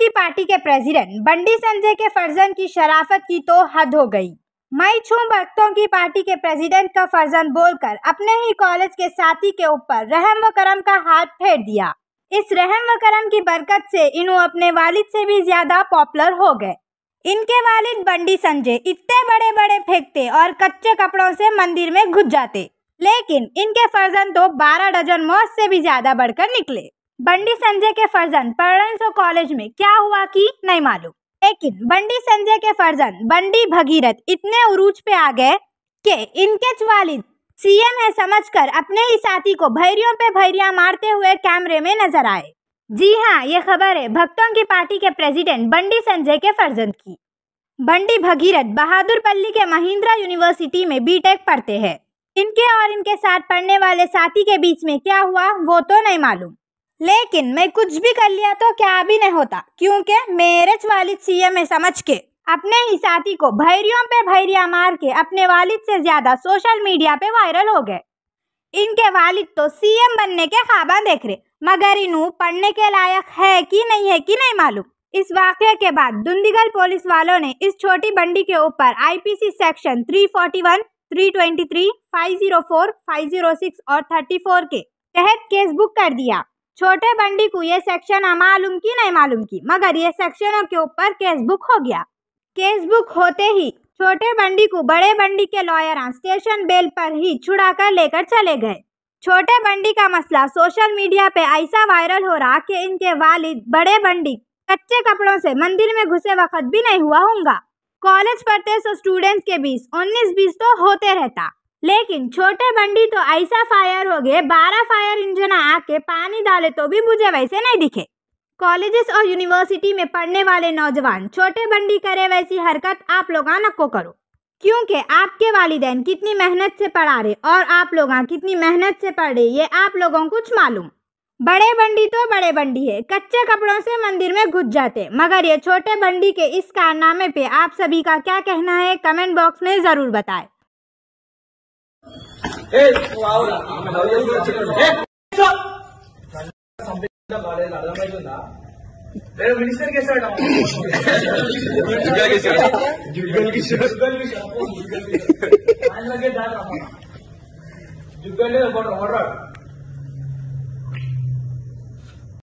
की पार्टी के प्रेसिडेंट बंडी संजय के फर्जन की शराफत की तो हद हो गई मई छू भक्तों की पार्टी के प्रेसिडेंट का फर्जन बोलकर अपने ही कॉलेज के साथी के ऊपर रहम व करम का हाथ फेर दिया इस रहम व करम की बरकत से इनू अपने वालिद से भी ज्यादा पॉपुलर हो गए इनके वालिद बंडी संजय इतने बड़े बड़े फेंकते और कच्चे कपड़ों से मंदिर में घुस जाते लेकिन इनके फर्जन तो बारह डजन मौत से भी ज्यादा बढ़कर निकले बंडी संजय के फर्जन पढ़ कॉलेज में क्या हुआ कि नहीं मालूम लेकिन बंडी संजय के फर्जन बंडी भगीरथ इतने उरूज पे आ गए कि इनके वालिद सीएम है समझकर अपने ही साथी को भैरियों पे भैरिया मारते हुए कैमरे में नजर आए जी हाँ ये खबर है भक्तों की पार्टी के प्रेसिडेंट बंडी संजय के फर्जंद की बंडी भगीरथ बहादुरपल्ली के महिंद्रा यूनिवर्सिटी में बीटेक पढ़ते हैं इनके और इनके साथ पढ़ने वाले साथी के बीच में क्या हुआ वो तो नहीं मालूम लेकिन मैं कुछ भी कर लिया तो क्या भी नहीं होता क्योंकि मेरे वालिद सीएम है समझ के अपने ही साथी को भैरियों पे भैरिया मार के अपने वालिद से ज्यादा सोशल मीडिया पे वायरल हो गए इनके वालिद तो सीएम बनने के खाबा देख रहे मगर इनू पढ़ने के लायक है कि नहीं है कि नहीं मालूम इस वाक्य के बाद दुंदीगल पुलिस वालों ने इस छोटी बंडी के ऊपर आईपीसी सेक्शन 341, 323, 504, 506 और 34 के तहत केस बुक कर दिया छोटे बंडी को ये सेक्शन मालूम की नहीं मालूम की मगर ये सेक्शनों के ऊपर केस बुक हो गया केस बुक होते ही छोटे बंडी को बड़े बंडी के लॉयर स्टेशन बेल पर ही छुड़ा कर लेकर चले गए छोटे बंडी का मसला सोशल मीडिया पे ऐसा वायरल हो रहा कि इनके वालिद बड़े बंडी कच्चे कपड़ों से मंदिर में घुसे वक्त भी नहीं हुआ होगा कॉलेज पढ़ते सो तो स्टूडेंट्स के बीच उन्नीस बीस तो होते रहता लेकिन छोटे बंडी तो ऐसा फायर हो गए बारह फायर इंजन आके पानी डाले तो भी मुझे वैसे नहीं दिखे कॉलेजेस और यूनिवर्सिटी में पढ़ने वाले नौजवान छोटे बंडी करे वैसी हरकत आप लोग नको करो क्योंकि आपके वालिदैन कितनी मेहनत से पढ़ा रहे और आप लोग कितनी मेहनत से पढ़ रहे ये आप लोगों को कुछ मालूम बड़े बंडी तो बड़े बंडी है कच्चे कपड़ों से मंदिर में घुस जाते मगर ये छोटे बंडी के इस कारनामे पे आप सभी का क्या कहना है कमेंट बॉक्स में ज़रूर बताएं నేను మినిస్టర్ చేశాడు జుగ్గల్ కిషోర్ జుగ్గల్ కిషోర్ ఆయన జాగ్రత్త జుగ్గల్ ఓడరాడు